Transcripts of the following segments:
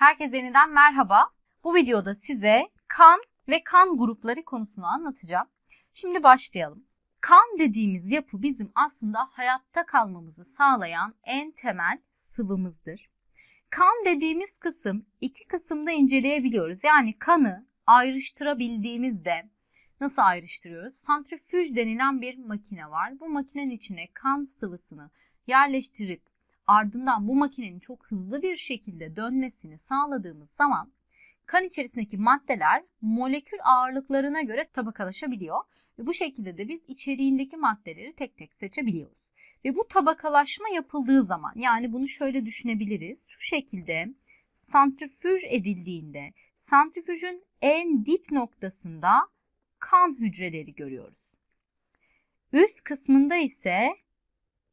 Herkese yeniden merhaba. Bu videoda size kan ve kan grupları konusunu anlatacağım. Şimdi başlayalım. Kan dediğimiz yapı bizim aslında hayatta kalmamızı sağlayan en temel sıvımızdır. Kan dediğimiz kısım iki kısımda inceleyebiliyoruz. Yani kanı ayrıştırabildiğimizde nasıl ayrıştırıyoruz? Santrifüj denilen bir makine var. Bu makinenin içine kan sıvısını yerleştirip ardından bu makinenin çok hızlı bir şekilde dönmesini sağladığımız zaman kan içerisindeki maddeler molekül ağırlıklarına göre tabakalaşabiliyor ve bu şekilde de biz içeriğindeki maddeleri tek tek seçebiliyoruz. Ve bu tabakalaşma yapıldığı zaman yani bunu şöyle düşünebiliriz. Şu şekilde santrifüj edildiğinde santrifüjün en dip noktasında kan hücreleri görüyoruz. Üst kısmında ise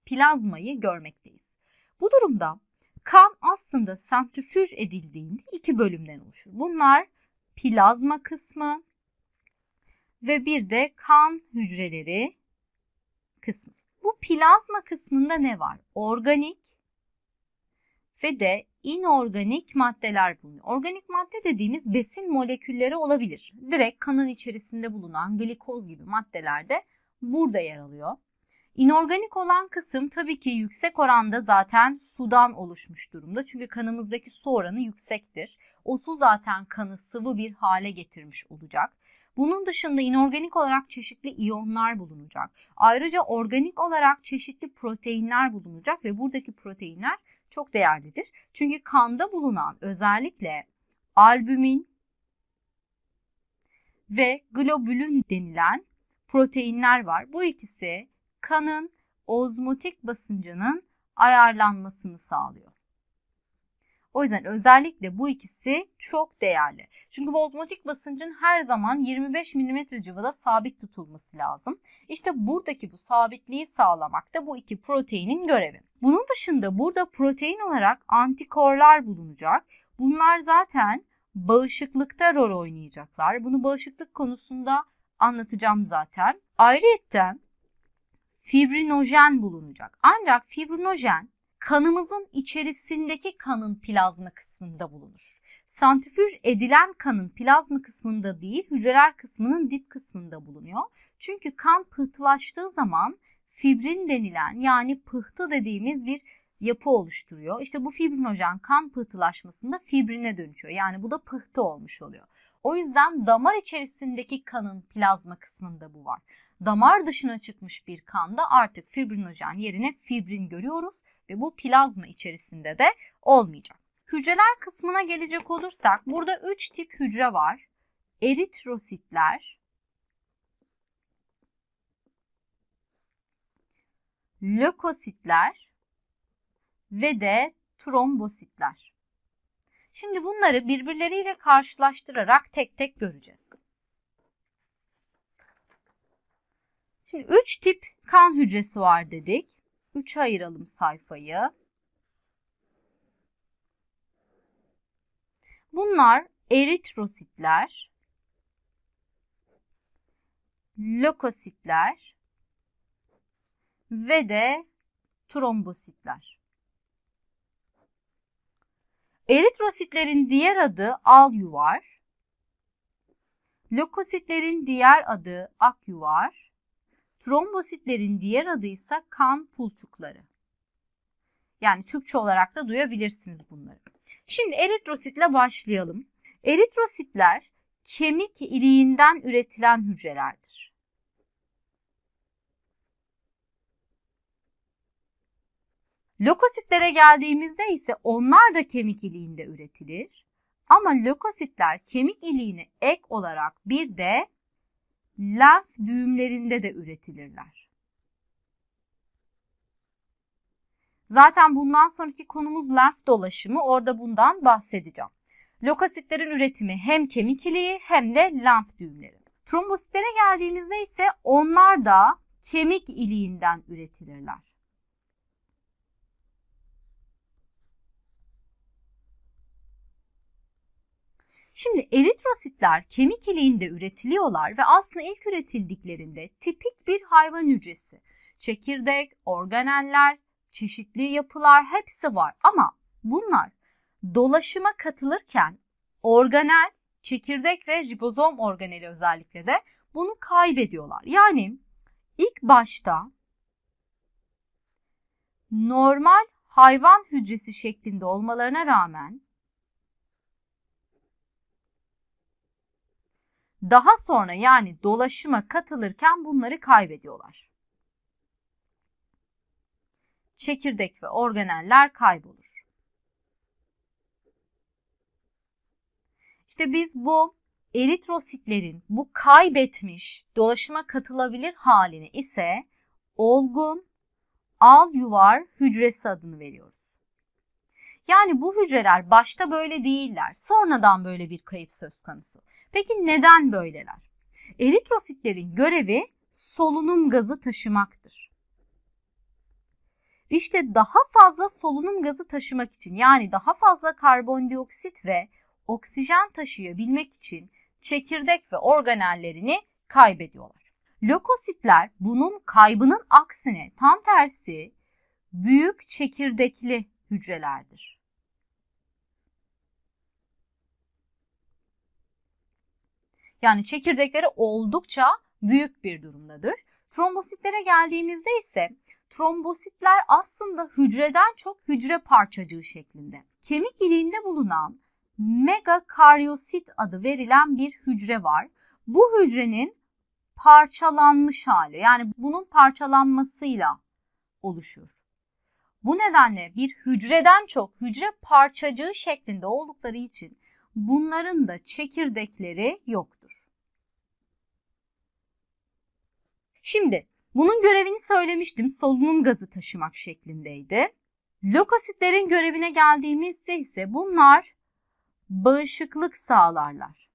plazmayı görmekteyiz. Bu durumda kan aslında sentrifüj edildiğinde iki bölümden oluşur. Bunlar plazma kısmı ve bir de kan hücreleri kısmı. Bu plazma kısmında ne var? Organik ve de inorganik maddeler bulunuyor. Organik madde dediğimiz besin molekülleri olabilir. Direkt kanın içerisinde bulunan glikoz gibi maddeler de burada yer alıyor. İnorganik olan kısım tabii ki yüksek oranda zaten sudan oluşmuş durumda. Çünkü kanımızdaki su oranı yüksektir. O su zaten kanı sıvı bir hale getirmiş olacak. Bunun dışında inorganik olarak çeşitli iyonlar bulunacak. Ayrıca organik olarak çeşitli proteinler bulunacak ve buradaki proteinler çok değerlidir. Çünkü kanda bulunan özellikle albümin ve globülün denilen proteinler var. Bu ikisi kanın ozmotik basıncının ayarlanmasını sağlıyor. O yüzden özellikle bu ikisi çok değerli. Çünkü bu ozmotik basıncın her zaman 25 mm cıvıda sabit tutulması lazım. İşte buradaki bu sabitliği sağlamak da bu iki proteinin görevi. Bunun dışında burada protein olarak antikorlar bulunacak. Bunlar zaten bağışıklıkta rol oynayacaklar. Bunu bağışıklık konusunda anlatacağım zaten. Ayrıca fibrinojen bulunacak. Ancak fibrinojen kanımızın içerisindeki kanın plazma kısmında bulunur. Santrifüj edilen kanın plazma kısmında değil, hücreler kısmının dip kısmında bulunuyor. Çünkü kan pıhtılaştığı zaman fibrin denilen yani pıhtı dediğimiz bir yapı oluşturuyor. İşte bu fibrinojen kan pıhtılaşmasında fibrine dönüşüyor. Yani bu da pıhtı olmuş oluyor. O yüzden damar içerisindeki kanın plazma kısmında bu var damar dışına çıkmış bir kanda artık fibrinojen yerine fibrin görüyoruz ve bu plazma içerisinde de olmayacak. Hücreler kısmına gelecek olursak burada 3 tip hücre var. Eritrositler, lökositler ve de trombositler. Şimdi bunları birbirleriyle karşılaştırarak tek tek göreceğiz. Şimdi 3 tip kan hücresi var dedik. 3'e ayıralım sayfayı. Bunlar eritrositler, lökositler ve de trombositler. Eritrositlerin diğer adı al yuvar. Lokositlerin diğer adı ak yuvar. Trombositlerin diğer adıysa kan pulçukları. Yani Türkçe olarak da duyabilirsiniz bunları. Şimdi eritrositle başlayalım. Eritrositler kemik iliğinden üretilen hücrelerdir. Lökositlere geldiğimizde ise onlar da kemik iliğinde üretilir. Ama lökositler kemik iliğine ek olarak bir de Laf düğümlerinde de üretilirler. Zaten bundan sonraki konumuz laf dolaşımı. Orada bundan bahsedeceğim. Lokositlerin üretimi hem kemik iliği hem de lenf düğümleri. Trombositlere geldiğimizde ise onlar da kemik iliğinden üretilirler. Şimdi eritrositler kemik iliğinde üretiliyorlar ve aslında ilk üretildiklerinde tipik bir hayvan hücresi. Çekirdek, organeller, çeşitli yapılar hepsi var ama bunlar dolaşıma katılırken organel, çekirdek ve ribozom organeli özellikle de bunu kaybediyorlar. Yani ilk başta normal hayvan hücresi şeklinde olmalarına rağmen daha sonra yani dolaşıma katılırken bunları kaybediyorlar. Çekirdek ve organeller kaybolur. İşte biz bu eritrositlerin bu kaybetmiş dolaşıma katılabilir halini ise olgun al yuvar hücresi adını veriyoruz. Yani bu hücreler başta böyle değiller. Sonradan böyle bir kayıp söz konusu. Peki neden böyleler? Eritrositlerin görevi solunum gazı taşımaktır. İşte daha fazla solunum gazı taşımak için yani daha fazla karbondioksit ve oksijen taşıyabilmek için çekirdek ve organellerini kaybediyorlar. Lökositler bunun kaybının aksine tam tersi büyük çekirdekli hücrelerdir. Yani çekirdekleri oldukça büyük bir durumdadır. Trombositlere geldiğimizde ise trombositler aslında hücreden çok hücre parçacığı şeklinde. Kemik iliğinde bulunan megakaryosit adı verilen bir hücre var. Bu hücrenin parçalanmış hali yani bunun parçalanmasıyla oluşur. Bu nedenle bir hücreden çok hücre parçacığı şeklinde oldukları için bunların da çekirdekleri yoktur. Şimdi bunun görevini söylemiştim. Solunum gazı taşımak şeklindeydi. Lokositlerin görevine geldiğimizde ise bunlar bağışıklık sağlarlar.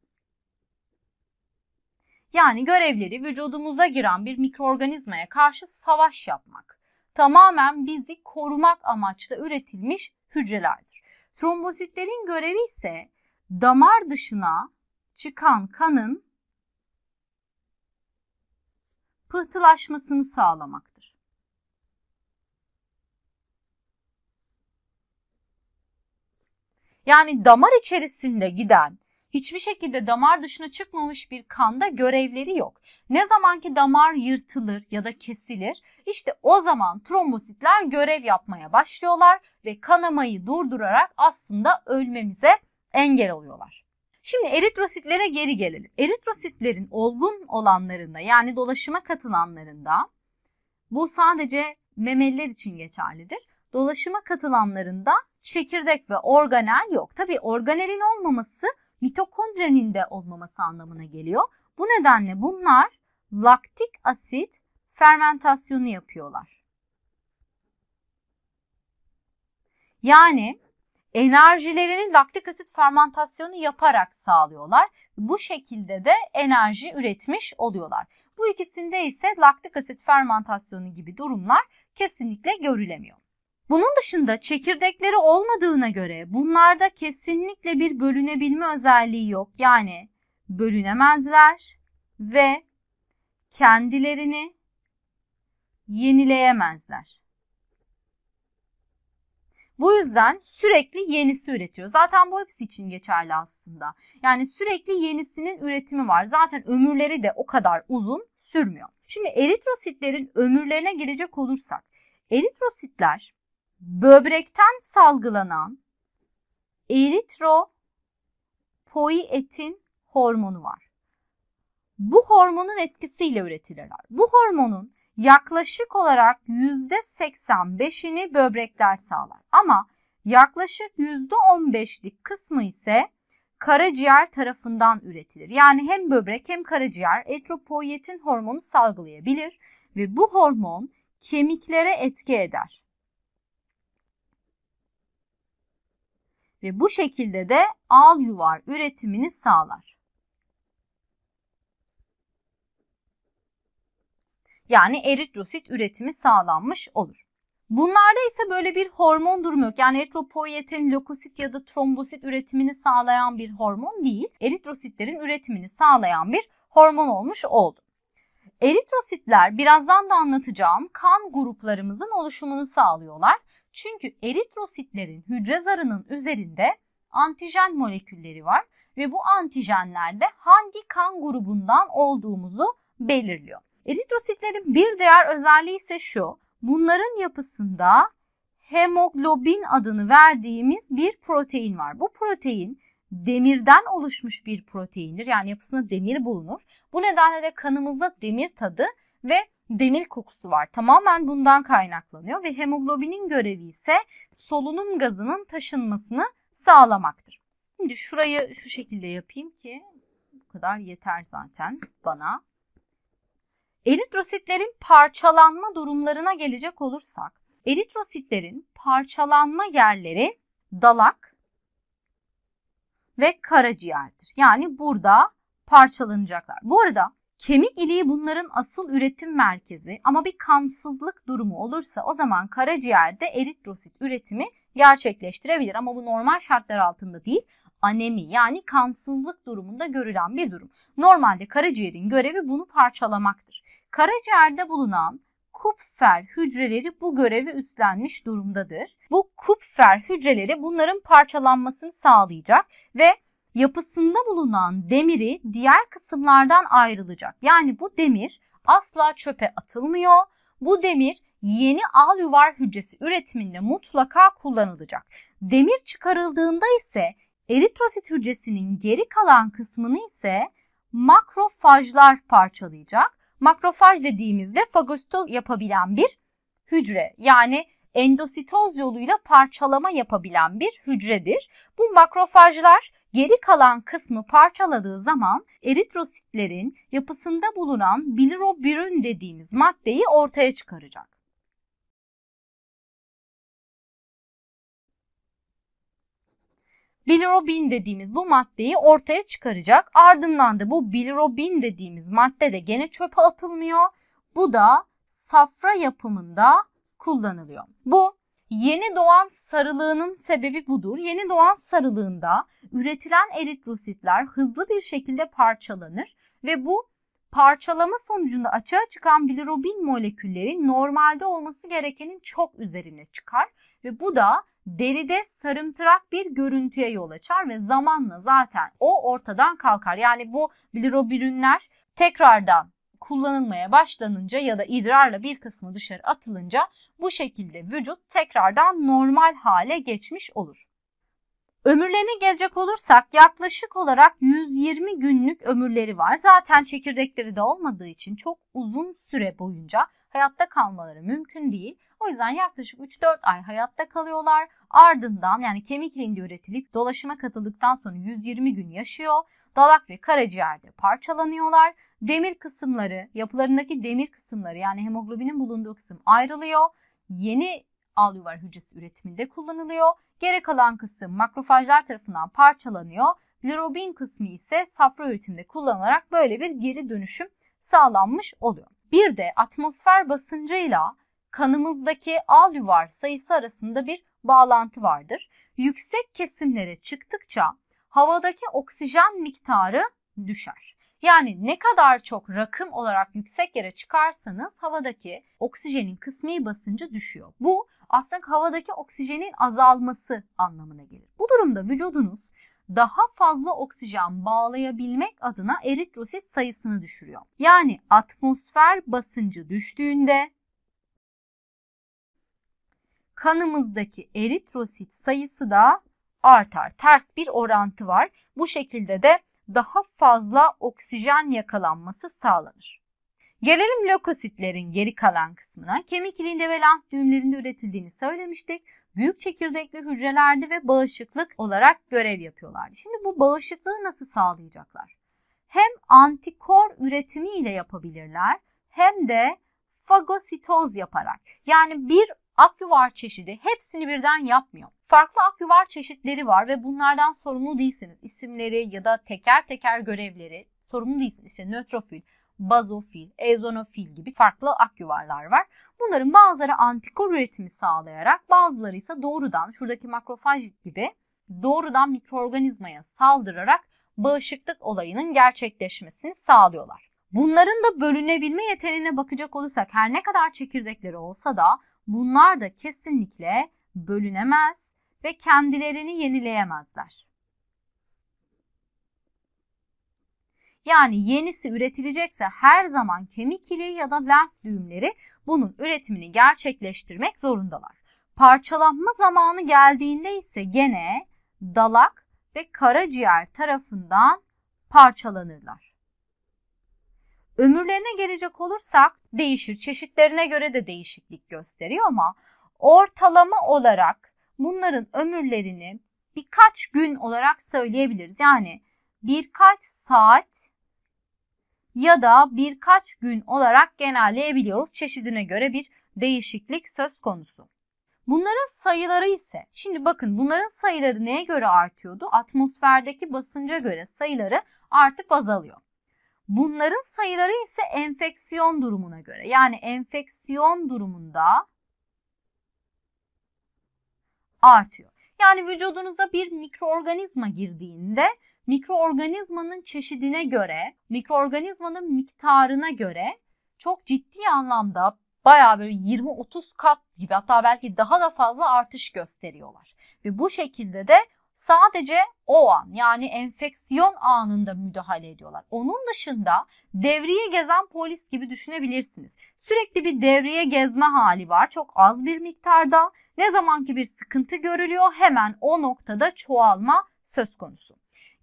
Yani görevleri vücudumuza giren bir mikroorganizmaya karşı savaş yapmak. Tamamen bizi korumak amaçlı üretilmiş hücrelerdir. Trombositlerin görevi ise damar dışına çıkan kanın pıhtılaşmasını sağlamaktır. Yani damar içerisinde giden hiçbir şekilde damar dışına çıkmamış bir kanda görevleri yok. Ne zaman ki damar yırtılır ya da kesilir işte o zaman trombositler görev yapmaya başlıyorlar ve kanamayı durdurarak aslında ölmemize engel oluyorlar. Şimdi eritrositlere geri gelelim. Eritrositlerin olgun olanlarında yani dolaşıma katılanlarında bu sadece memeliler için geçerlidir. Dolaşıma katılanlarında çekirdek ve organel yok. Tabi organelin olmaması mitokondrinin de olmaması anlamına geliyor. Bu nedenle bunlar laktik asit fermentasyonu yapıyorlar. Yani enerjilerini laktik asit fermentasyonu yaparak sağlıyorlar. Bu şekilde de enerji üretmiş oluyorlar. Bu ikisinde ise laktik asit fermentasyonu gibi durumlar kesinlikle görülemiyor. Bunun dışında çekirdekleri olmadığına göre bunlarda kesinlikle bir bölünebilme özelliği yok. Yani bölünemezler ve kendilerini yenileyemezler. Bu yüzden sürekli yenisi üretiyor. Zaten bu hepsi için geçerli aslında. Yani sürekli yenisinin üretimi var. Zaten ömürleri de o kadar uzun sürmüyor. Şimdi eritrositlerin ömürlerine gelecek olursak. Eritrositler böbrekten salgılanan eritropoietin hormonu var. Bu hormonun etkisiyle üretilirler. Bu hormonun yaklaşık olarak %85'ini böbrekler sağlar. Ama yaklaşık %15'lik kısmı ise karaciğer tarafından üretilir. Yani hem böbrek hem karaciğer etropoyetin hormonu salgılayabilir ve bu hormon kemiklere etki eder. Ve bu şekilde de al yuvar üretimini sağlar. yani eritrosit üretimi sağlanmış olur. Bunlarda ise böyle bir hormon durumu yok. Yani eritropoyetin lökosit ya da trombosit üretimini sağlayan bir hormon değil, eritrositlerin üretimini sağlayan bir hormon olmuş oldu. Eritrositler birazdan da anlatacağım kan gruplarımızın oluşumunu sağlıyorlar. Çünkü eritrositlerin hücre zarının üzerinde antijen molekülleri var ve bu antijenlerde hangi kan grubundan olduğumuzu belirliyor. Eritrositlerin bir diğer özelliği ise şu. Bunların yapısında hemoglobin adını verdiğimiz bir protein var. Bu protein demirden oluşmuş bir proteindir. Yani yapısında demir bulunur. Bu nedenle de kanımızda demir tadı ve demir kokusu var. Tamamen bundan kaynaklanıyor ve hemoglobinin görevi ise solunum gazının taşınmasını sağlamaktır. Şimdi şurayı şu şekilde yapayım ki bu kadar yeter zaten bana. Eritrositlerin parçalanma durumlarına gelecek olursak, eritrositlerin parçalanma yerleri dalak ve karaciğerdir. Yani burada parçalanacaklar. Bu arada kemik iliği bunların asıl üretim merkezi ama bir kansızlık durumu olursa o zaman karaciğerde eritrosit üretimi gerçekleştirebilir. Ama bu normal şartlar altında değil anemi yani kansızlık durumunda görülen bir durum. Normalde karaciğerin görevi bunu parçalamaktır. Karaciğerde bulunan Kupfer hücreleri bu görevi üstlenmiş durumdadır. Bu Kupfer hücreleri bunların parçalanmasını sağlayacak ve yapısında bulunan demiri diğer kısımlardan ayrılacak. Yani bu demir asla çöpe atılmıyor. Bu demir yeni al yuvar hücresi üretiminde mutlaka kullanılacak. Demir çıkarıldığında ise eritrosit hücresinin geri kalan kısmını ise makrofajlar parçalayacak. Makrofaj dediğimizde fagositoz yapabilen bir hücre yani endositoz yoluyla parçalama yapabilen bir hücredir. Bu makrofajlar geri kalan kısmı parçaladığı zaman eritrositlerin yapısında bulunan bilirubin dediğimiz maddeyi ortaya çıkaracak. bilirubin dediğimiz bu maddeyi ortaya çıkaracak. Ardından da bu bilirubin dediğimiz madde de gene çöpe atılmıyor. Bu da safra yapımında kullanılıyor. Bu yeni doğan sarılığının sebebi budur. Yeni doğan sarılığında üretilen eritrositler hızlı bir şekilde parçalanır ve bu parçalama sonucunda açığa çıkan bilirubin molekülleri normalde olması gerekenin çok üzerine çıkar ve bu da deride sarımtırak bir görüntüye yol açar ve zamanla zaten o ortadan kalkar. Yani bu bilirubinler tekrardan kullanılmaya başlanınca ya da idrarla bir kısmı dışarı atılınca bu şekilde vücut tekrardan normal hale geçmiş olur. Ömürlerine gelecek olursak yaklaşık olarak 120 günlük ömürleri var. Zaten çekirdekleri de olmadığı için çok uzun süre boyunca hayatta kalmaları mümkün değil. O yüzden yaklaşık 3-4 ay hayatta kalıyorlar. Ardından yani kemik hindi üretilip dolaşıma katıldıktan sonra 120 gün yaşıyor. Dalak ve karaciğerde parçalanıyorlar. Demir kısımları, yapılarındaki demir kısımları yani hemoglobinin bulunduğu kısım ayrılıyor. Yeni al hücresi üretiminde kullanılıyor. Geri kalan kısım makrofajlar tarafından parçalanıyor. Bilirubin kısmı ise safra üretiminde kullanılarak böyle bir geri dönüşüm sağlanmış oluyor. Bir de atmosfer basıncıyla kanımızdaki alüvar sayısı arasında bir bağlantı vardır. Yüksek kesimlere çıktıkça havadaki oksijen miktarı düşer. Yani ne kadar çok rakım olarak yüksek yere çıkarsanız havadaki oksijenin kısmi basıncı düşüyor. Bu aslında havadaki oksijenin azalması anlamına gelir. Bu durumda vücudunuz daha fazla oksijen bağlayabilmek adına eritrosit sayısını düşürüyor. Yani atmosfer basıncı düştüğünde kanımızdaki eritrosit sayısı da artar. Ters bir orantı var. Bu şekilde de daha fazla oksijen yakalanması sağlanır. Gelelim lökositlerin geri kalan kısmına. Kemik iliğinde ve lenf düğümlerinde üretildiğini söylemiştik. Büyük çekirdekli hücrelerdi ve bağışıklık olarak görev yapıyorlardı. Şimdi bu bağışıklığı nasıl sağlayacaklar? Hem antikor üretimiyle yapabilirler hem de fagositoz yaparak. Yani bir akyuvar çeşidi hepsini birden yapmıyor. Farklı akyuvar çeşitleri var ve bunlardan sorumlu değilsiniz. İsimleri ya da teker teker görevleri sorumlu değilsiniz. İşte nötrofil, bazofil, ezonofil gibi farklı akyuvarlar var. Bunların bazıları antikor üretimi sağlayarak bazıları ise doğrudan şuradaki makrofaj gibi doğrudan mikroorganizmaya saldırarak bağışıklık olayının gerçekleşmesini sağlıyorlar. Bunların da bölünebilme yeteneğine bakacak olursak her ne kadar çekirdekleri olsa da Bunlar da kesinlikle bölünemez ve kendilerini yenileyemezler. Yani yenisi üretilecekse her zaman kemik iliği ya da lenf düğümleri bunun üretimini gerçekleştirmek zorundalar. Parçalanma zamanı geldiğinde ise gene dalak ve karaciğer tarafından parçalanırlar. Ömürlerine gelecek olursak değişir. Çeşitlerine göre de değişiklik gösteriyor ama ortalama olarak bunların ömürlerini birkaç gün olarak söyleyebiliriz. Yani birkaç saat ya da birkaç gün olarak genelleyebiliyoruz. Çeşidine göre bir değişiklik söz konusu. Bunların sayıları ise, şimdi bakın bunların sayıları neye göre artıyordu? Atmosferdeki basınca göre sayıları artıp azalıyor. Bunların sayıları ise enfeksiyon durumuna göre. Yani enfeksiyon durumunda artıyor. Yani vücudunuza bir mikroorganizma girdiğinde mikroorganizmanın çeşidine göre, mikroorganizmanın miktarına göre çok ciddi anlamda bayağı böyle 20-30 kat gibi hatta belki daha da fazla artış gösteriyorlar. Ve bu şekilde de sadece o an yani enfeksiyon anında müdahale ediyorlar. Onun dışında devriye gezen polis gibi düşünebilirsiniz. Sürekli bir devriye gezme hali var çok az bir miktarda. Ne zamanki bir sıkıntı görülüyor hemen o noktada çoğalma söz konusu.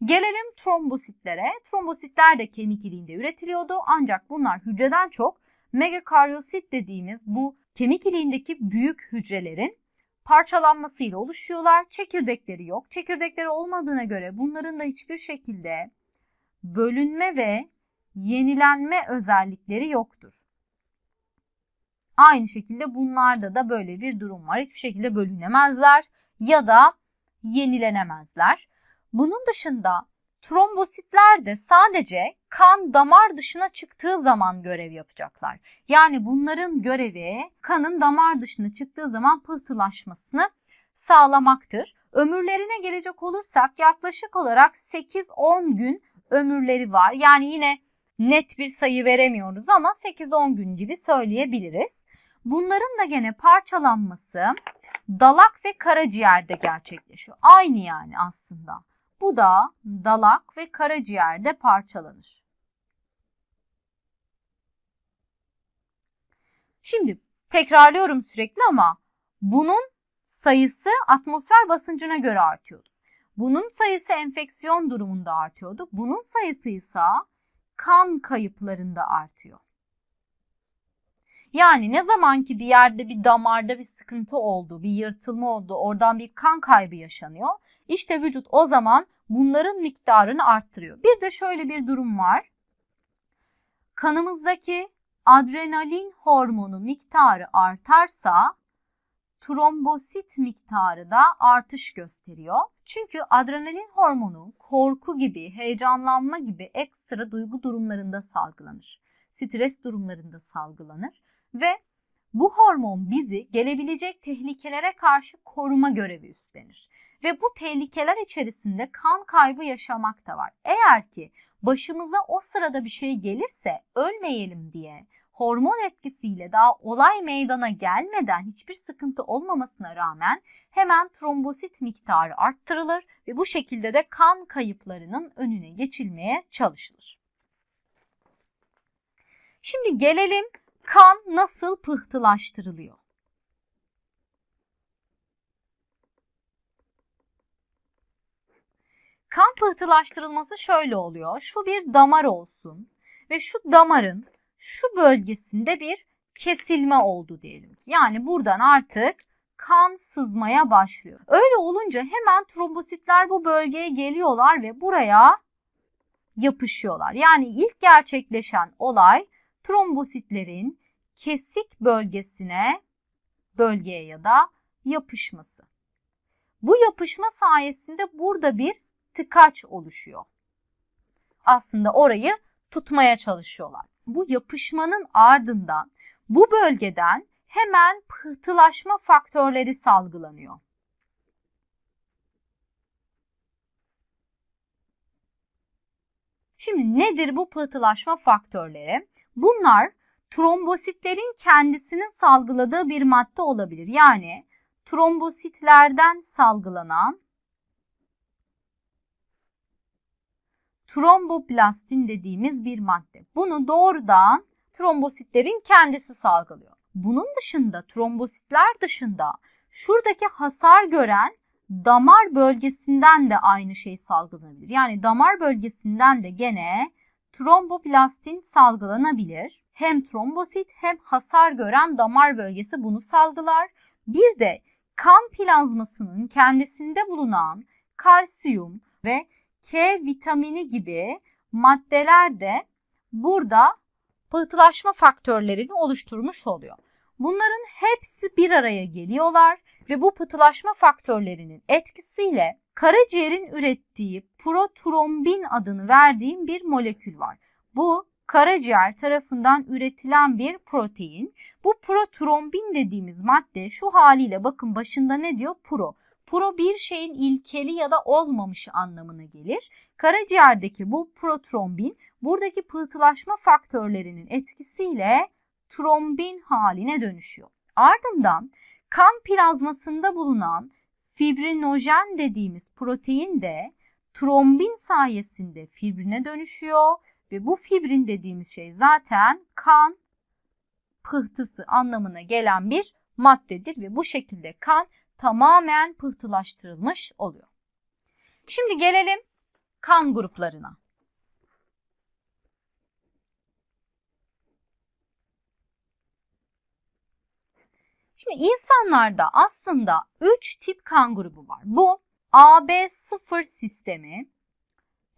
Gelelim trombositlere. Trombositler de kemik iliğinde üretiliyordu ancak bunlar hücreden çok megakaryosit dediğimiz bu kemik iliğindeki büyük hücrelerin parçalanmasıyla oluşuyorlar. Çekirdekleri yok. Çekirdekleri olmadığına göre bunların da hiçbir şekilde bölünme ve yenilenme özellikleri yoktur. Aynı şekilde bunlarda da böyle bir durum var. Hiçbir şekilde bölünemezler ya da yenilenemezler. Bunun dışında Trombositler de sadece kan damar dışına çıktığı zaman görev yapacaklar. Yani bunların görevi kanın damar dışına çıktığı zaman pıhtılaşmasını sağlamaktır. Ömürlerine gelecek olursak yaklaşık olarak 8-10 gün ömürleri var. Yani yine net bir sayı veremiyoruz ama 8-10 gün gibi söyleyebiliriz. Bunların da gene parçalanması dalak ve karaciğerde gerçekleşiyor. Aynı yani aslında. Bu da dalak ve karaciğerde parçalanır. Şimdi tekrarlıyorum sürekli ama bunun sayısı atmosfer basıncına göre artıyordu. Bunun sayısı enfeksiyon durumunda artıyordu. Bunun sayısı ise kan kayıplarında artıyor. Yani ne zaman ki bir yerde bir damarda bir sıkıntı oldu, bir yırtılma oldu, oradan bir kan kaybı yaşanıyor. İşte vücut o zaman bunların miktarını arttırıyor. Bir de şöyle bir durum var. Kanımızdaki adrenalin hormonu miktarı artarsa trombosit miktarı da artış gösteriyor. Çünkü adrenalin hormonu korku gibi, heyecanlanma gibi ekstra duygu durumlarında salgılanır. Stres durumlarında salgılanır ve bu hormon bizi gelebilecek tehlikelere karşı koruma görevi üstlenir. Ve bu tehlikeler içerisinde kan kaybı yaşamak da var. Eğer ki başımıza o sırada bir şey gelirse ölmeyelim diye hormon etkisiyle daha olay meydana gelmeden hiçbir sıkıntı olmamasına rağmen hemen trombosit miktarı arttırılır ve bu şekilde de kan kayıplarının önüne geçilmeye çalışılır. Şimdi gelelim Kan nasıl pıhtılaştırılıyor? Kan pıhtılaştırılması şöyle oluyor. Şu bir damar olsun ve şu damarın şu bölgesinde bir kesilme oldu diyelim. Yani buradan artık kan sızmaya başlıyor. Öyle olunca hemen trombositler bu bölgeye geliyorlar ve buraya yapışıyorlar. Yani ilk gerçekleşen olay trombositlerin kesik bölgesine bölgeye ya da yapışması. Bu yapışma sayesinde burada bir tıkaç oluşuyor. Aslında orayı tutmaya çalışıyorlar. Bu yapışmanın ardından bu bölgeden hemen pıhtılaşma faktörleri salgılanıyor. Şimdi nedir bu pıhtılaşma faktörleri? Bunlar trombositlerin kendisinin salgıladığı bir madde olabilir. Yani trombositlerden salgılanan tromboplastin dediğimiz bir madde. Bunu doğrudan trombositlerin kendisi salgılıyor. Bunun dışında trombositler dışında şuradaki hasar gören damar bölgesinden de aynı şey salgılanabilir. Yani damar bölgesinden de gene tromboplastin salgılanabilir hem trombosit hem hasar gören damar bölgesi bunu salgılar. Bir de kan plazmasının kendisinde bulunan kalsiyum ve K vitamini gibi maddeler de burada pıhtılaşma faktörlerini oluşturmuş oluyor. Bunların hepsi bir araya geliyorlar ve bu pıhtılaşma faktörlerinin etkisiyle karaciğerin ürettiği protrombin adını verdiğim bir molekül var. Bu karaciğer tarafından üretilen bir protein. Bu protrombin dediğimiz madde şu haliyle bakın başında ne diyor? Pro. Pro bir şeyin ilkeli ya da olmamışı anlamına gelir. Karaciğerdeki bu protrombin buradaki pıhtılaşma faktörlerinin etkisiyle trombin haline dönüşüyor. Ardından kan plazmasında bulunan fibrinojen dediğimiz protein de trombin sayesinde fibrine dönüşüyor ve bu fibrin dediğimiz şey zaten kan pıhtısı anlamına gelen bir maddedir ve bu şekilde kan tamamen pıhtılaştırılmış oluyor. Şimdi gelelim kan gruplarına. Şimdi insanlarda aslında 3 tip kan grubu var. Bu AB0 sistemi,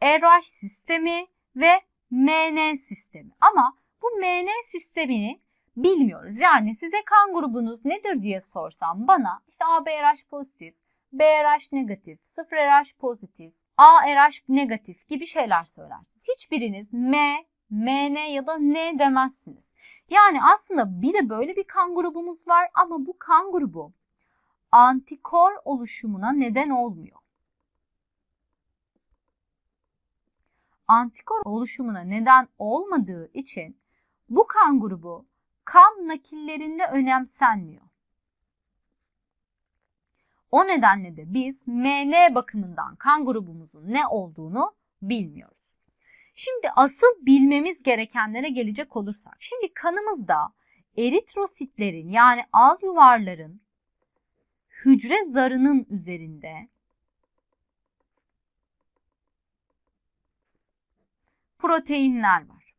RH sistemi ve MN sistemi. Ama bu MN sistemini bilmiyoruz. Yani size kan grubunuz nedir diye sorsam bana işte Rh pozitif, BRH negatif, 0RH pozitif, A Rh negatif gibi şeyler söylersiniz. Hiçbiriniz M, MN ya da N demezsiniz. Yani aslında bir de böyle bir kan grubumuz var ama bu kan grubu antikor oluşumuna neden olmuyor. antikor oluşumuna neden olmadığı için bu kan grubu kan nakillerinde önemsenmiyor. O nedenle de biz MN bakımından kan grubumuzun ne olduğunu bilmiyoruz. Şimdi asıl bilmemiz gerekenlere gelecek olursak. Şimdi kanımızda eritrositlerin yani al yuvarların hücre zarının üzerinde proteinler var.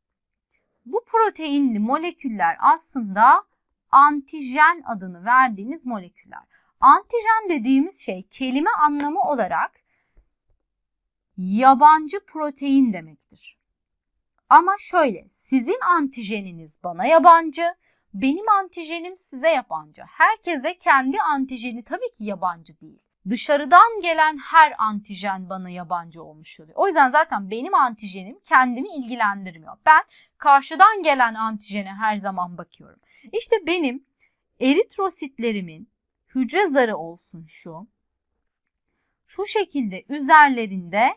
Bu proteinli moleküller aslında antijen adını verdiğimiz moleküller. Antijen dediğimiz şey kelime anlamı olarak yabancı protein demektir. Ama şöyle, sizin antijeniniz bana yabancı, benim antijenim size yabancı. Herkese kendi antijeni tabii ki yabancı değil dışarıdan gelen her antijen bana yabancı olmuş oluyor. O yüzden zaten benim antijenim kendimi ilgilendirmiyor. Ben karşıdan gelen antijene her zaman bakıyorum. İşte benim eritrositlerimin hücre zarı olsun şu. Şu şekilde üzerlerinde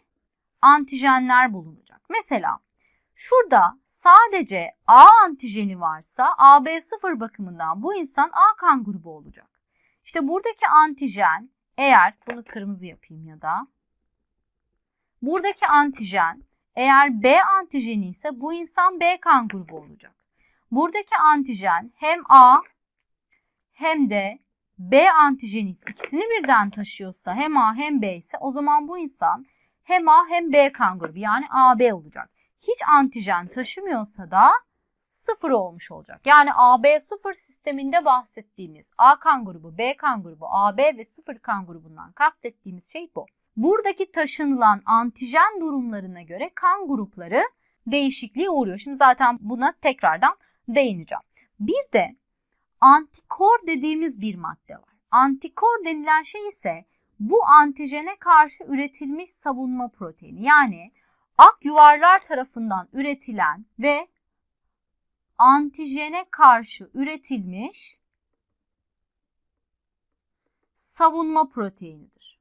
antijenler bulunacak. Mesela şurada sadece A antijeni varsa AB0 bakımından bu insan A kan grubu olacak. İşte buradaki antijen eğer bunu kırmızı yapayım ya da buradaki antijen eğer B antijeni ise bu insan B kan grubu olacak. Buradaki antijen hem A hem de B antijeni ikisini birden taşıyorsa hem A hem B ise o zaman bu insan hem A hem B kan grubu yani AB olacak. Hiç antijen taşımıyorsa da sıfır olmuş olacak. Yani ab sıfır sisteminde bahsettiğimiz A kan grubu, B kan grubu, AB ve sıfır kan grubundan kastettiğimiz şey bu. Buradaki taşınılan antijen durumlarına göre kan grupları değişikliğe uğruyor. Şimdi zaten buna tekrardan değineceğim. Bir de antikor dediğimiz bir madde var. Antikor denilen şey ise bu antijene karşı üretilmiş savunma proteini. Yani ak yuvarlar tarafından üretilen ve antijene karşı üretilmiş savunma proteinidir.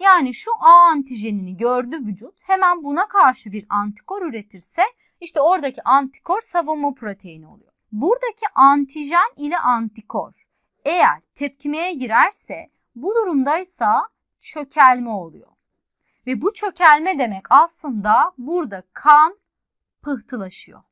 Yani şu A antijenini gördü vücut hemen buna karşı bir antikor üretirse işte oradaki antikor savunma proteini oluyor. Buradaki antijen ile antikor eğer tepkimeye girerse bu durumdaysa çökelme oluyor. Ve bu çökelme demek aslında burada kan pıhtılaşıyor.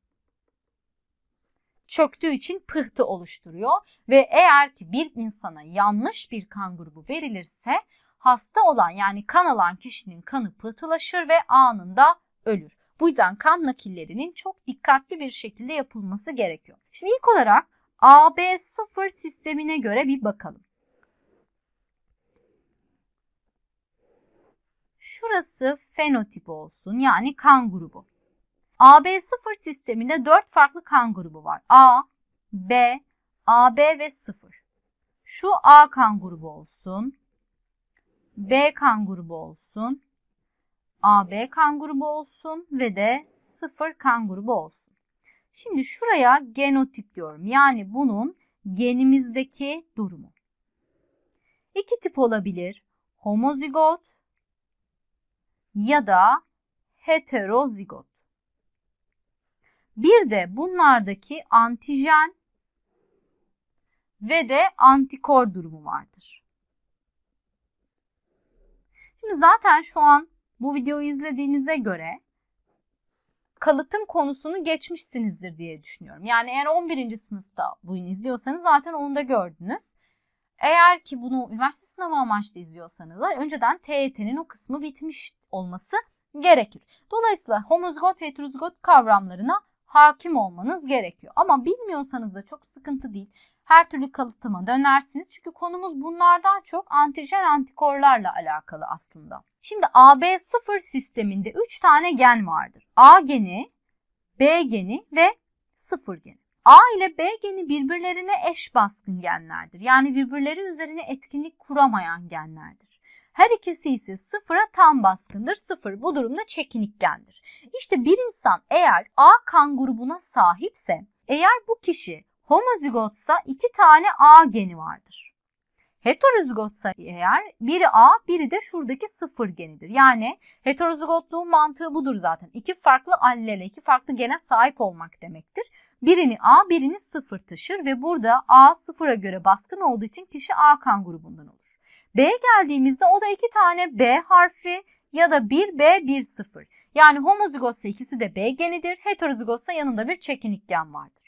Çöktüğü için pıhtı oluşturuyor ve eğer ki bir insana yanlış bir kan grubu verilirse hasta olan yani kan alan kişinin kanı pıhtılaşır ve anında ölür. Bu yüzden kan nakillerinin çok dikkatli bir şekilde yapılması gerekiyor. Şimdi ilk olarak AB0 sistemine göre bir bakalım. şurası fenotip olsun yani kan grubu. AB0 sisteminde 4 farklı kan grubu var. A, B, AB ve 0. Şu A kan grubu olsun. B kan grubu olsun. AB kan grubu olsun ve de 0 kan grubu olsun. Şimdi şuraya genotip diyorum. Yani bunun genimizdeki durumu. İki tip olabilir. Homozigot ya da heterozigot. Bir de bunlardaki antijen ve de antikor durumu vardır. Şimdi zaten şu an bu videoyu izlediğinize göre kalıtım konusunu geçmişsinizdir diye düşünüyorum. Yani eğer 11. sınıfta bunu izliyorsanız zaten onu da gördünüz. Eğer ki bunu üniversite sınavı amaçlı izliyorsanız da önceden TYT'nin e o kısmı bitmiş olması gerekir. Dolayısıyla homozigot ve heterozigot kavramlarına hakim olmanız gerekiyor. Ama bilmiyorsanız da çok sıkıntı değil. Her türlü kalıtıma dönersiniz. Çünkü konumuz bunlardan çok antijen antikorlarla alakalı aslında. Şimdi AB0 sisteminde 3 tane gen vardır. A geni, B geni ve 0 geni. A ile B geni birbirlerine eş baskın genlerdir. Yani birbirleri üzerine etkinlik kuramayan genlerdir. Her ikisi ise sıfıra tam baskındır. Sıfır bu durumda çekinik çekinikgendir. İşte bir insan eğer A kan grubuna sahipse, eğer bu kişi homozigotsa iki tane A geni vardır. Heterozigotsa eğer biri A biri de şuradaki sıfır genidir. Yani heterozigotluğun mantığı budur zaten. İki farklı allele, iki farklı gene sahip olmak demektir. Birini A, birini 0 taşır ve burada A 0'a göre baskın olduğu için kişi A kan grubundan olur. B geldiğimizde o da iki tane B harfi ya da 1B, 1, 0. Yani homozigotsa ikisi de B genidir, heterozigotsa yanında bir çekinik gen vardır.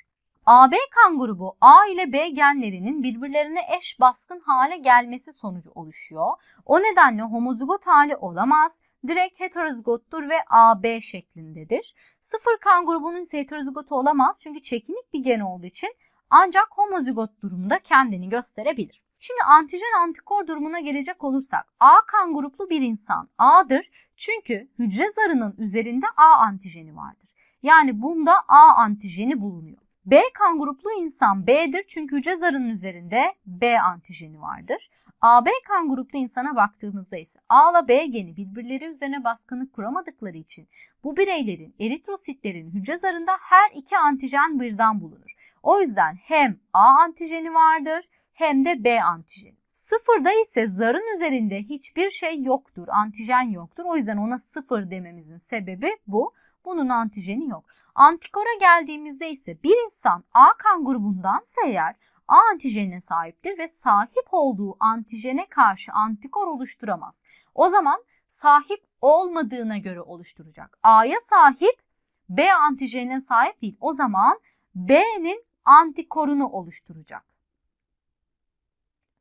AB kan grubu A ile B genlerinin birbirlerine eş baskın hale gelmesi sonucu oluşuyor. O nedenle homozigot hali olamaz direkt heterozigottur ve AB şeklindedir. Sıfır kan grubunun ise heterozigotu olamaz çünkü çekinik bir gen olduğu için ancak homozigot durumda kendini gösterebilir. Şimdi antijen antikor durumuna gelecek olursak A kan gruplu bir insan A'dır çünkü hücre zarının üzerinde A antijeni vardır. Yani bunda A antijeni bulunuyor. B kan gruplu insan B'dir çünkü hücre zarının üzerinde B antijeni vardır. AB kan grupta insana baktığımızda ise A ile B geni birbirleri üzerine baskını kuramadıkları için bu bireylerin eritrositlerin hücre zarında her iki antijen birden bulunur. O yüzden hem A antijeni vardır hem de B antijeni. Sıfırda ise zarın üzerinde hiçbir şey yoktur, antijen yoktur. O yüzden ona sıfır dememizin sebebi bu. Bunun antijeni yok. Antikora geldiğimizde ise bir insan A kan grubundansa eğer A antijenine sahiptir ve sahip olduğu antijene karşı antikor oluşturamaz. O zaman sahip olmadığına göre oluşturacak. A'ya sahip B antijenine sahip değil. O zaman B'nin antikorunu oluşturacak.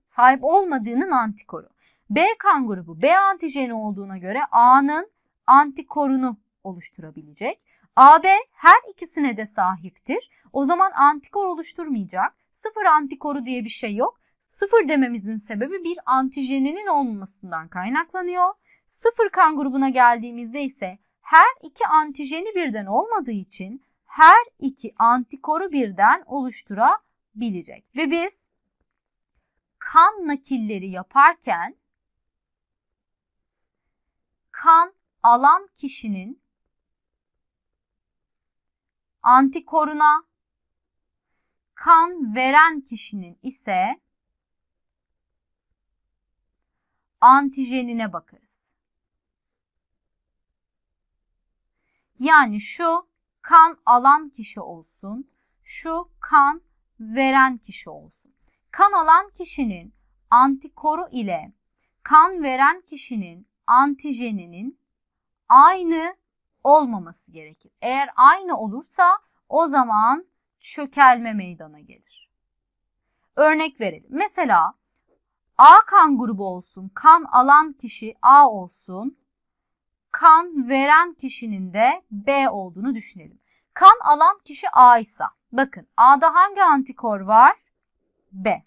Sahip olmadığının antikoru. B kan grubu B antijeni olduğuna göre A'nın antikorunu oluşturabilecek. AB her ikisine de sahiptir. O zaman antikor oluşturmayacak sıfır antikoru diye bir şey yok. Sıfır dememizin sebebi bir antijeninin olmamasından kaynaklanıyor. Sıfır kan grubuna geldiğimizde ise her iki antijeni birden olmadığı için her iki antikoru birden oluşturabilecek. Ve biz kan nakilleri yaparken kan alan kişinin antikoruna kan veren kişinin ise antijenine bakarız. Yani şu kan alan kişi olsun, şu kan veren kişi olsun. Kan alan kişinin antikoru ile kan veren kişinin antijeninin aynı olmaması gerekir. Eğer aynı olursa o zaman çökelme meydana gelir. Örnek verelim. Mesela A kan grubu olsun. Kan alan kişi A olsun. Kan veren kişinin de B olduğunu düşünelim. Kan alan kişi A ise bakın A'da hangi antikor var? B.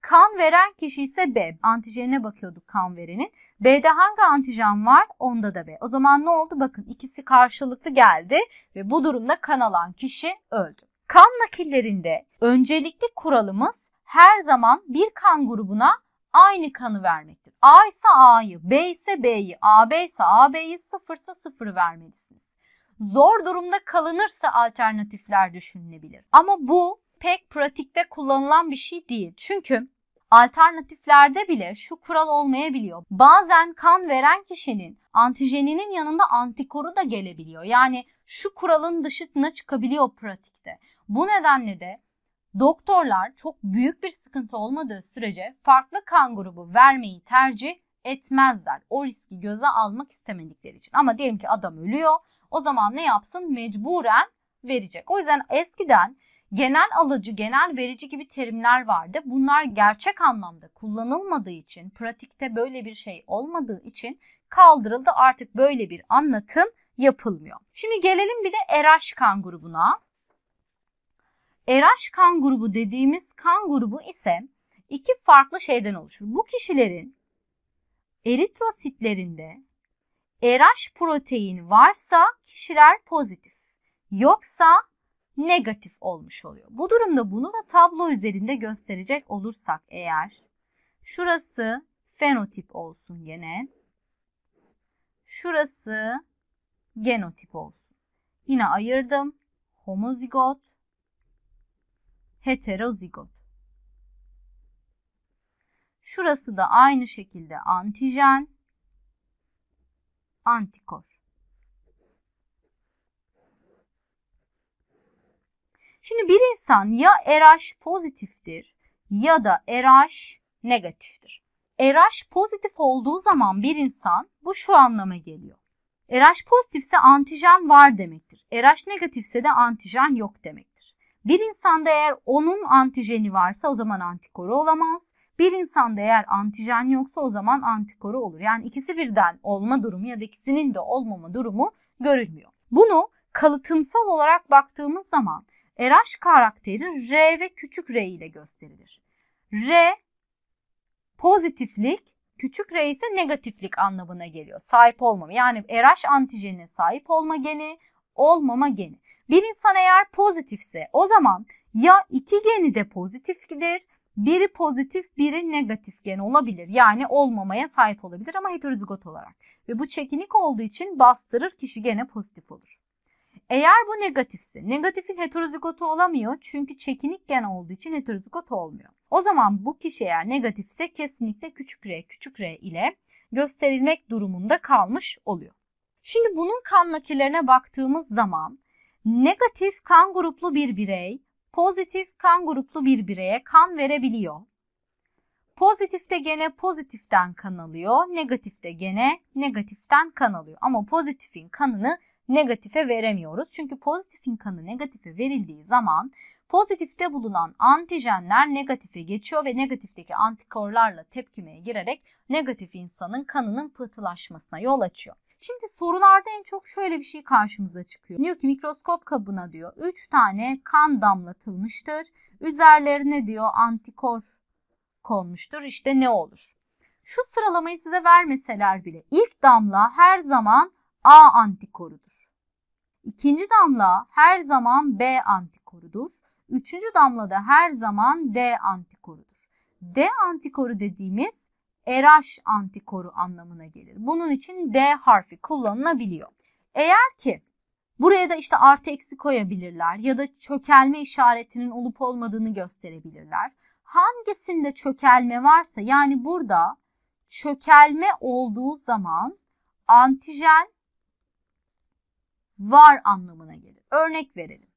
Kan veren kişi ise B. Antijenine bakıyorduk kan verenin. B'de hangi antijen var? Onda da B. O zaman ne oldu? Bakın ikisi karşılıklı geldi ve bu durumda kan alan kişi öldü. Kan nakillerinde öncelikli kuralımız her zaman bir kan grubuna aynı kanı vermektir. A ise A'yı, B ise B'yi, AB ise AB'yi, ise 0 vermelisiniz. Zor durumda kalınırsa alternatifler düşünülebilir. Ama bu pek pratikte kullanılan bir şey değil. Çünkü alternatiflerde bile şu kural olmayabiliyor. Bazen kan veren kişinin antijeninin yanında antikoru da gelebiliyor. Yani şu kuralın dışına çıkabiliyor pratikte. Bu nedenle de doktorlar çok büyük bir sıkıntı olmadığı sürece farklı kan grubu vermeyi tercih etmezler. O riski göze almak istemedikleri için. Ama diyelim ki adam ölüyor. O zaman ne yapsın? Mecburen verecek. O yüzden eskiden genel alıcı, genel verici gibi terimler vardı. Bunlar gerçek anlamda kullanılmadığı için, pratikte böyle bir şey olmadığı için kaldırıldı. Artık böyle bir anlatım yapılmıyor. Şimdi gelelim bir de RH kan grubuna. Eraş kan grubu dediğimiz kan grubu ise iki farklı şeyden oluşur. Bu kişilerin eritrositlerinde eraş protein varsa kişiler pozitif, yoksa negatif olmuş oluyor. Bu durumda bunu da tablo üzerinde gösterecek olursak eğer şurası fenotip olsun gene. Şurası genotip olsun. Yine ayırdım. Homozigot heterozigot. Şurası da aynı şekilde antijen, antikor. Şimdi bir insan ya RH pozitiftir ya da RH negatiftir. RH pozitif olduğu zaman bir insan bu şu anlama geliyor. RH pozitifse antijen var demektir. RH negatifse de antijen yok demek. Bir insanda eğer onun antijeni varsa o zaman antikoru olamaz. Bir insanda eğer antijen yoksa o zaman antikoru olur. Yani ikisi birden olma durumu ya da ikisinin de olmama durumu görülmüyor. Bunu kalıtımsal olarak baktığımız zaman RH karakteri R ve küçük R ile gösterilir. R pozitiflik, küçük R ise negatiflik anlamına geliyor. Sahip olmama. Yani RH antijenine sahip olma geni, olmama geni. Bir insan eğer pozitifse o zaman ya iki geni de pozitifdir biri pozitif biri negatif gen olabilir. Yani olmamaya sahip olabilir ama heterozigot olarak. Ve bu çekinik olduğu için bastırır kişi gene pozitif olur. Eğer bu negatifse negatifin heterozigotu olamıyor çünkü çekinik gen olduğu için heterozigot olmuyor. O zaman bu kişi eğer negatifse kesinlikle küçük r küçük r ile gösterilmek durumunda kalmış oluyor. Şimdi bunun kan nakillerine baktığımız zaman Negatif kan gruplu bir birey pozitif kan gruplu bir bireye kan verebiliyor. Pozitifte gene pozitiften kan alıyor, negatifte gene negatiften kan alıyor. Ama pozitifin kanını negatife veremiyoruz. Çünkü pozitifin kanı negatife verildiği zaman pozitifte bulunan antijenler negatife geçiyor ve negatifteki antikorlarla tepkimeye girerek negatif insanın kanının pıhtılaşmasına yol açıyor. Şimdi sorularda en çok şöyle bir şey karşımıza çıkıyor. Diyor ki mikroskop kabına diyor 3 tane kan damlatılmıştır. Üzerlerine diyor antikor konmuştur. İşte ne olur? Şu sıralamayı size vermeseler bile ilk damla her zaman A antikorudur. İkinci damla her zaman B antikorudur. Üçüncü damla da her zaman D antikorudur. D antikoru dediğimiz Eraş antikoru anlamına gelir. Bunun için D harfi kullanılabiliyor. Eğer ki buraya da işte artı eksi koyabilirler ya da çökelme işaretinin olup olmadığını gösterebilirler. Hangisinde çökelme varsa yani burada çökelme olduğu zaman antijen var anlamına gelir. Örnek verelim.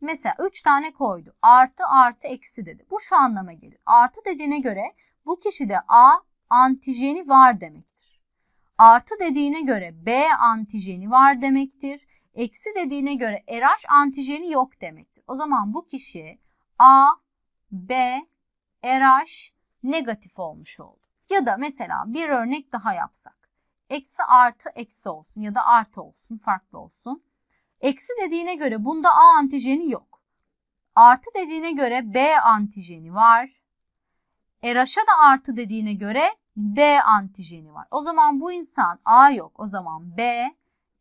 Mesela 3 tane koydu. Artı artı eksi dedi. Bu şu anlama gelir. Artı dediğine göre bu kişide A antijeni var demektir. Artı dediğine göre B antijeni var demektir. Eksi dediğine göre RH antijeni yok demektir. O zaman bu kişi A, B, RH negatif olmuş oldu. Ya da mesela bir örnek daha yapsak. Eksi artı eksi olsun ya da artı olsun farklı olsun. Eksi dediğine göre bunda A antijeni yok. Artı dediğine göre B antijeni var. E, RH'a da artı dediğine göre D antijeni var. O zaman bu insan A yok. O zaman B,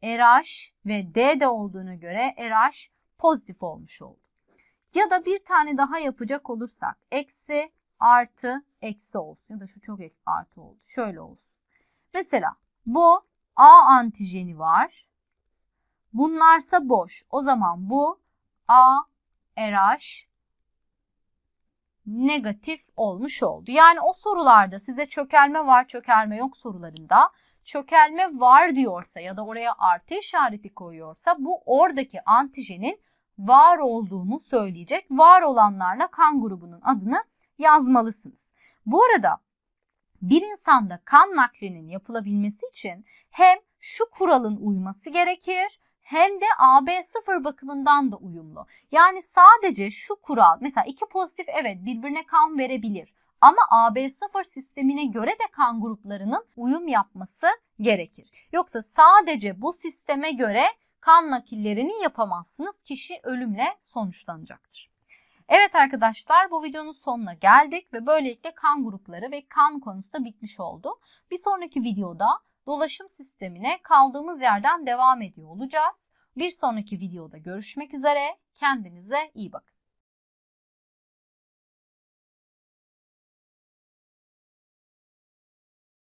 RH ve D de olduğuna göre RH pozitif olmuş oldu. Ya da bir tane daha yapacak olursak eksi artı eksi olsun. Ya da şu çok artı oldu. Şöyle olsun. Mesela bu A antijeni var. Bunlarsa boş. O zaman bu A, RH negatif olmuş oldu. Yani o sorularda size çökelme var, çökelme yok sorularında çökelme var diyorsa ya da oraya artı işareti koyuyorsa bu oradaki antijenin var olduğunu söyleyecek. Var olanlarla kan grubunun adını yazmalısınız. Bu arada bir insanda kan naklinin yapılabilmesi için hem şu kuralın uyması gerekir hem de AB0 bakımından da uyumlu. Yani sadece şu kural mesela iki pozitif evet birbirine kan verebilir ama AB0 sistemine göre de kan gruplarının uyum yapması gerekir. Yoksa sadece bu sisteme göre kan nakillerini yapamazsınız. Kişi ölümle sonuçlanacaktır. Evet arkadaşlar bu videonun sonuna geldik ve böylelikle kan grupları ve kan konusu da bitmiş oldu. Bir sonraki videoda dolaşım sistemine kaldığımız yerden devam ediyor olacağız. Bir sonraki videoda görüşmek üzere. Kendinize iyi bakın.